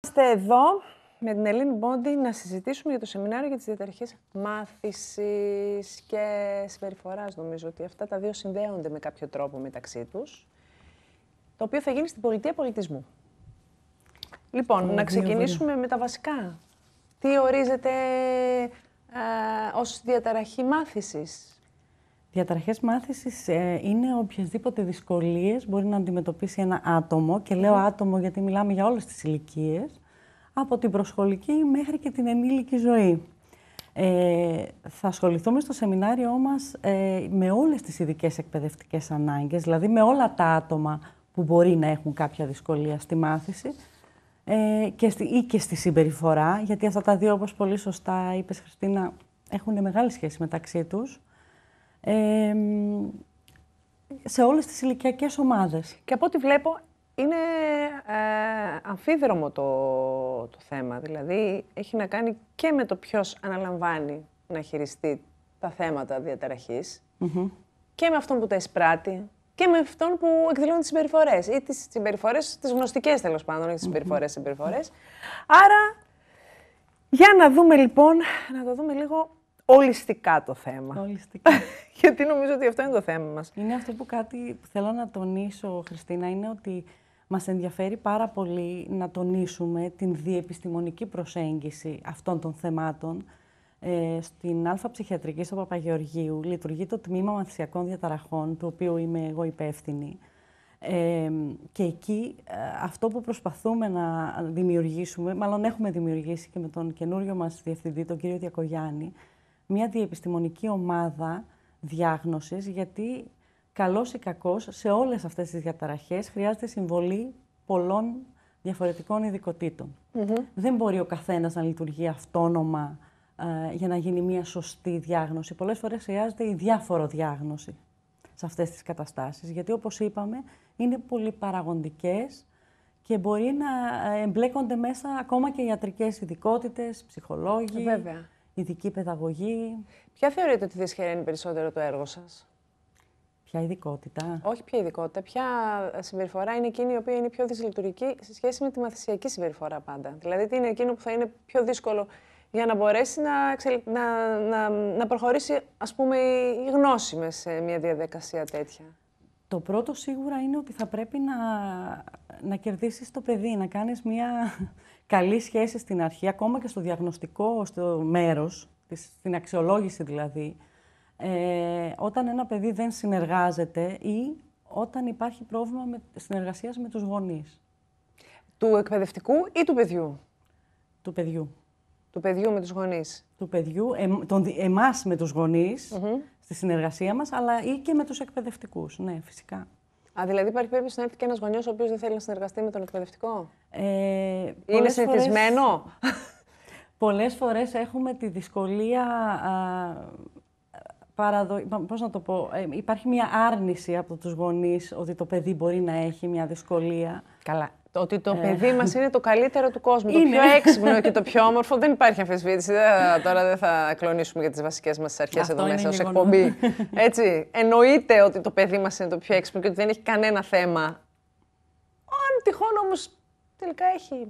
Είμαστε εδώ με την Ελίνη Μπόντι να συζητήσουμε για το σεμινάριο για τις διαταραχές μάθησης και συμπεριφοράς. Νομίζω ότι αυτά τα δύο συνδέονται με κάποιο τρόπο μεταξύ τους, το οποίο θα γίνει στην Πολιτεία Πολιτισμού. Λοιπόν, να ξεκινήσουμε με τα βασικά. Τι ορίζεται ε, ως διαταραχή μάθησης. Διαταρχές μάθησης ε, είναι οποιασδήποτε δυσκολίες μπορεί να αντιμετωπίσει ένα άτομο και λέω άτομο γιατί μιλάμε για όλες τις ηλικίες, από την προσχολική μέχρι και την ενήλικη ζωή. Ε, θα ασχοληθούμε στο σεμινάριό μας ε, με όλες τις ειδικές εκπαιδευτικές ανάγκες, δηλαδή με όλα τα άτομα που μπορεί να έχουν κάποια δυσκολία στη μάθηση ε, και στη, ή και στη συμπεριφορά, γιατί αυτά τα δύο, όπως πολύ σωστά είπες Χριστίνα, έχουν μεγάλη σχέση μεταξύ τους σε όλες τις ηλικιακές ομάδες. Και από ό,τι βλέπω είναι ε, αμφίδρομο το, το θέμα. Δηλαδή έχει να κάνει και με το ποιος αναλαμβάνει να χειριστεί τα θέματα και με αυτόν που τα εισπράττει και με αυτόν που εκδηλώνει τις συμπεριφορές ή τις συμπεριφορές, τις γνωστικές τέλος πάντων, τι συμπεριφορές, συμπεριφορές. Άρα, για να δούμε λοιπόν, να το δούμε λίγο ολιστικά το θέμα. Ολιστικά. Γιατί νομίζω ότι αυτό είναι το θέμα μας. Είναι αυτό που κάτι που θέλω να τονίσω, Χριστίνα, είναι ότι μας ενδιαφέρει πάρα πολύ να τονίσουμε την διεπιστημονική προσέγγιση αυτών των θεμάτων. Ε, στην Αλφα Ψυχιατρική στο Παπαγεωργίου λειτουργεί το Τμήμα Μαθησιακών Διαταραχών, του οποίου είμαι εγώ υπεύθυνη. Ε, και εκεί ε, αυτό που προσπαθούμε να δημιουργήσουμε, μάλλον έχουμε δημιουργήσει και με τον καινούριο μας διευθυντή, τον κύριο Διακογιάννη, μια διεπιστημονική ομάδα διάγνωσης, γιατί καλός ή κακός σε όλες αυτές τις διαταραχές χρειάζεται συμβολή πολλών διαφορετικών Δεν μπορεί ο καθένας να λειτουργεί αυτόνομα ε, για να γίνει μια σωστή διάγνωση. Πολλές φορές χρειάζεται η διάφορο διάγνωση σε αυτές τις καταστάσεις, γιατί όπως είπαμε είναι πολυπαραγοντικές και μπορεί να ε, εμπλέκονται μέσα ακόμα και ιατρικές ειδικότητες, ψυχολόγοι. Βέβαια ειδική παιδαγωγή. Ποια θεωρείτε ότι δυσχεραίνει περισσότερο το έργο σας? Ποια ειδικότητα. Όχι ποια ειδικότητα, ποια συμπεριφορά είναι εκείνη η οποία είναι πιο δυσλειτουργική σε σχέση με τη μαθησιακή συμπεριφορά πάντα. Δηλαδή, τι είναι εκείνο που θα είναι πιο δύσκολο για να μπορέσει να, να, να, να προχωρήσει, ας πούμε, η γνώση μέσα σε μια διαδικασία τέτοια. Το πρώτο σίγουρα είναι ότι θα πρέπει να, να κερδίσεις το παιδί, να κάνεις μια καλή σχέση στην αρχή, ακόμα και στο διαγνωστικό στο μέρος, στην αξιολόγηση δηλαδή, ε, όταν ένα παιδί δεν συνεργάζεται ή όταν υπάρχει πρόβλημα με, συνεργασίας με τους γονείς. Του εκπαιδευτικού ή του παιδιού. Του παιδιού. Του παιδιού με τους γονείς. Του παιδιού, εμάς με τους γονεις στη συνεργασία μας, αλλά ή και με τους εκπαιδευτικούς. Ναι, φυσικά. Α, δηλαδή υπάρχει να έρθει και ένας γονιός ο οποίος δεν θέλει να συνεργαστεί με τον εκπαιδευτικό. Ε, Είναι συνηθισμένο. Πολλές φορές έχουμε τη δυσκολία α, παραδο... πώς να το πω, ε, υπάρχει μια άρνηση από τους γονείς ότι το παιδί μπορεί να έχει μια δυσκολία. Καλά. ότι το ε. παιδί μας είναι το καλύτερο του κόσμου, είναι. το πιο έξυπνο και το πιο όμορφο, δεν υπάρχει αμφισβήτηση. Ε, τώρα δεν θα κλονίσουμε για τις βασικές μας αρχές εδώ μέσα ως εκπομπή. Έτσι. Εννοείται ότι το παιδί μας είναι το πιο έξυπνο και ότι δεν έχει κανένα θέμα. Αν τυχόν όμως τελικά έχει.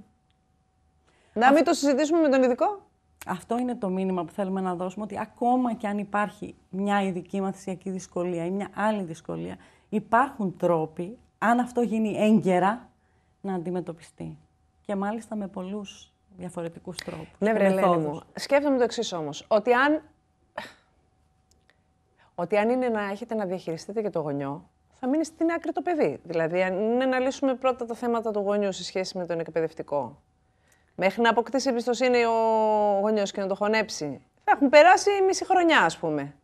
Να μην το συζητήσουμε με τον ειδικό. Αυτό είναι το μήνυμα που θέλουμε να δώσουμε, ότι ακόμα και αν υπάρχει μια ειδική μαθησιακή δυσκολία ή μια άλλη δυσκολία, υπάρχουν τρόποι, αν αυτό γίνει έγκαιρα, να αντιμετωπιστεί. Και μάλιστα με πολλούς διαφορετικούς τρόπους. Ναι, βρε, μου. Σκέφτομαι το εξής όμως, ότι αν... ότι αν είναι να έχετε να διαχειριστείτε και το γονιό, θα μείνει στην άκρη το παιδί. Δηλαδή, αν είναι να λύσουμε πρώτα τα θέματα του γονιού σε σχέση με τον εκπαιδευτικό, μέχρι να αποκτήσει εμπιστοσύνη ο γονιός και να το χωνέψει. Θα έχουν περάσει μισή χρονιά, ας πούμε.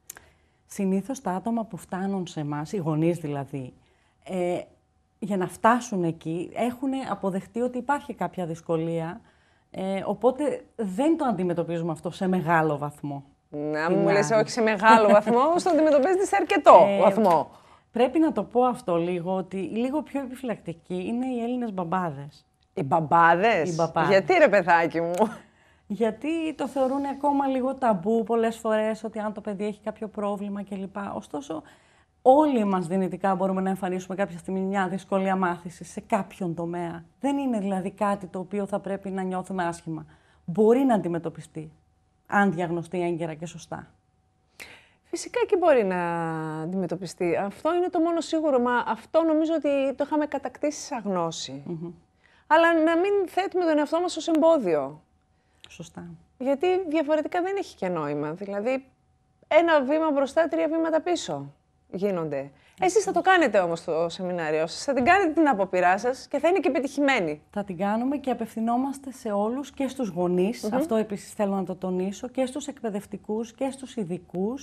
Συνήθως τα άτομα που φτάνουν σε εμάς, οι γονείς δηλαδή, ε, για να φτάσουν εκεί, έχουν αποδεχτεί ότι υπάρχει κάποια δυσκολία. Ε, οπότε δεν το αντιμετωπίζουμε αυτό σε μεγάλο βαθμό. Να μου λες όχι σε μεγάλο βαθμό, όσο αντιμετωπίζετε σε αρκετό ε, βαθμό. Πρέπει να το πω αυτό λίγο, ότι λίγο πιο επιφυλακτικοί είναι οι Έλληνες μπαμπάδες. Οι μπαμπάδες. Γιατί ρε παιδάκι μου. Γιατί το θεωρούν ακόμα λίγο ταμπού πολλές φορές ότι αν το παιδί έχει κάποιο πρόβλημα κλπ. Ωστόσο, όλοι μας δυνητικά μπορούμε να εμφανίσουμε κάποια στιγμή μια δυσκολία μάθησης σε κάποιον τομέα. Δεν είναι δηλαδή κάτι το οποίο θα πρέπει να νιώθουμε άσχημα. Μπορεί να αντιμετωπιστεί, αν διαγνωστεί έγκαιρα και σωστά. Φυσικά και μπορεί να αντιμετωπιστεί. Αυτό είναι το μόνο σίγουρο, μα αυτό νομίζω ότι το είχαμε κατακτήσει σαν γνωση αλλά να μην θέτουμε τον εαυτό μας ως εμπόδιο. Σωστά. Γιατί διαφορετικά δεν έχει και νόημα. Δηλαδή, ένα βήμα μπροστά, τρία βήματα πίσω γίνονται. Εσείς θα το κάνετε όμως το σεμινάριό σας. Θα την κάνετε την αποπειρά σας και θα είναι και επιτυχημένη. Θα την κάνουμε και απευθυνόμαστε σε όλους και στους γονει Αυτό επίσης θέλω να το τονίσω. Και στους εκπαιδευτικούς και στους ειδικούς.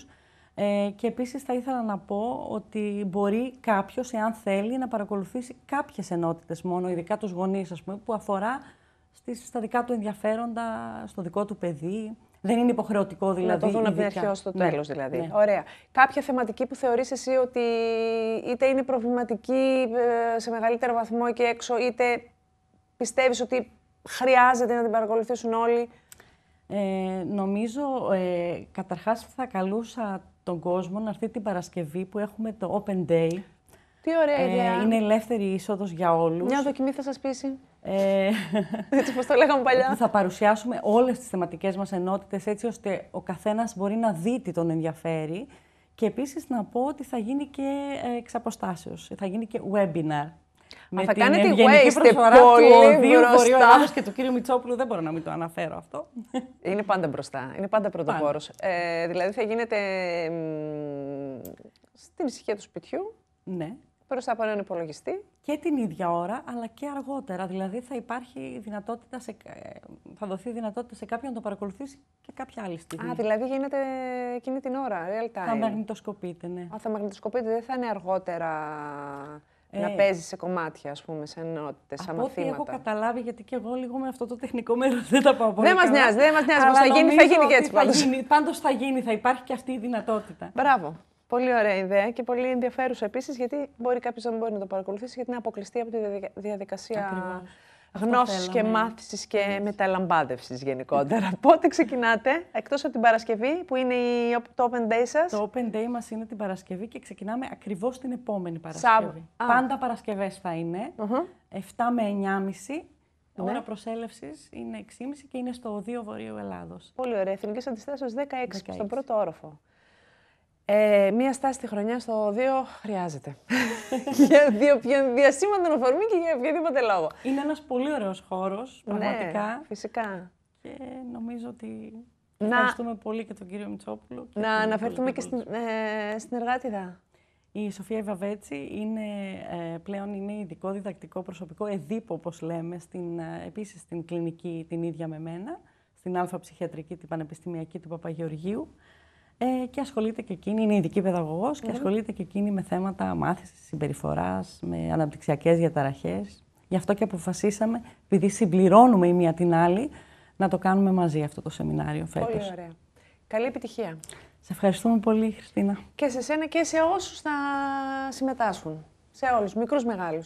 Ε, και επίσης θα ήθελα να πω ότι μπορεί κάποιος, εάν θέλει, να παρακολουθήσει κάποιες ενότητες μόνο, ειδικά τους γονείς, ας πούμε, που αφορά στις, στα δικά του ενδιαφέροντα, στο δικό του παιδί. Δεν είναι υποχρεωτικό δηλαδή. Να το δηλαδή, δουν από την αρχή το ναι, τέλος δηλαδή. Ναι. Ωραία. Κάποια θεματική που θεωρείς εσύ ότι είτε είναι προβληματική ε, σε μεγαλύτερο βαθμό και έξω, είτε πιστεύεις ότι χρειάζεται να την παρακολουθήσουν όλοι. Ε, νομίζω, ε, καταρχάς, θα καλούσα τον κόσμο να έρθει την Παρασκευή που έχουμε το Open Day. Τι ωραία ε, ιδέα. Είναι ελεύθερη είσοδος για όλους. Μια δοκιμή θα σας πείσει. Ε, έτσι πως το λέγαμε παλιά. θα παρουσιάσουμε όλες τις θεματικές μας ενότητες έτσι ώστε ο καθένας μπορεί να δει τι τον ενδιαφέρει. Και επίσης να πω ότι θα γίνει και ε, εξ Θα γίνει και webinar. Με θα την ευγενική προσφορά του Οδίου μπροστά... και του κύριου Μητσόπουλου, δεν μπορώ να μην το αναφέρω αυτό. Είναι πάντα μπροστά, είναι πάντα πρωτοπόρος. Ε, δηλαδή θα γίνεται στην ησυχία του σπιτιού, ναι. μπροστά από έναν υπολογιστή. Και την ίδια ώρα, αλλά και αργότερα. Δηλαδή θα υπάρχει δυνατότητα, σε, ε, θα δοθεί δυνατότητα σε κάποιον να το παρακολουθήσει και κάποια άλλη στιγμή. Α, δηλαδή γίνεται εκείνη την ώρα, real time. Θα μαγνητοσκοπείτε, ναι. Α, θα μαγνητοσκοπείτε, δεν θα είναι αργότερα να ε, παίζεις σε κομμάτια, ας πούμε, σε ενότητες, σαν μαθήματα. ό,τι έχω καταλάβει, γιατί και εγώ λίγο με αυτό το τεχνικό μέρος δεν τα πάω πολύ. Δεν μας νοιάζει, δεν μας νοιάζει. θα γίνει, θα γίνει και έτσι πάντω. Πάντως θα γίνει, θα υπάρχει και αυτή η δυνατότητα. Μπράβο. Πολύ ωραία ιδέα και πολύ ενδιαφέρουσα επίσης, γιατί μπορεί κάποιος να μην μπορεί να το παρακολουθήσει, γιατί να αποκλειστεί από τη διαδικασία. Ακριβώς γνώσης και μάθησης και ναι. μεταλαμπάδευσης γενικότερα. Πότε ξεκινάτε, εκτός από την Παρασκευή, που είναι η, το Open Day σας. Το Open Day μας είναι την Παρασκευή και ξεκινάμε ακριβώς την επόμενη Παρασκευή. Πάντα Παρασκευές θα ειναι uh 7 με 9.30. Η Ώρα ναι. προσέλευσης είναι 6.30 και είναι στο 2 Βορείου Ελλάδος. Πολύ ωραία. Εθνική Αντιστάσεω 16, 16, στον πρώτο όροφο. Ε, μία στάση τη χρονιά στο 2 χρειάζεται. για δύο αφορμή και για οποιοδήποτε λόγο. Είναι ένας πολύ ωραίος χώρος, ναι, πραγματικά. Ναι, φυσικά. Και νομίζω ότι να... ευχαριστούμε πολύ και τον κύριο Μητσόπουλο. Και να αναφερθούμε και στην, ε, Η Σοφία Ιβαβέτση είναι, ε, πλέον είναι ειδικό διδακτικό προσωπικό, εδίπο όπως λέμε, στην, ε, επίσης στην κλινική την ίδια με μένα, στην Αλφα Ψυχιατρική, την Πανεπιστημιακή του Παπαγεωργίου. Ε, και ασχολείται και εκείνη, είναι ειδική παιδαγωγός και ασχολείται και εκείνη με θέματα μάθησης, συμπεριφοράς με αναπτυξιακές διαταραχές. Γι' αυτό και αποφασίσαμε, επειδή συμπληρώνουμε η μία την άλλη, να το κάνουμε μαζί αυτό το σεμινάριο φέτος. Πολύ ωραία. Καλή επιτυχία. Σε ευχαριστούμε πολύ, Χριστίνα. Και σε σένα και σε όσους θα συμμετάσχουν. Σε όλους, μικρούς μεγάλους.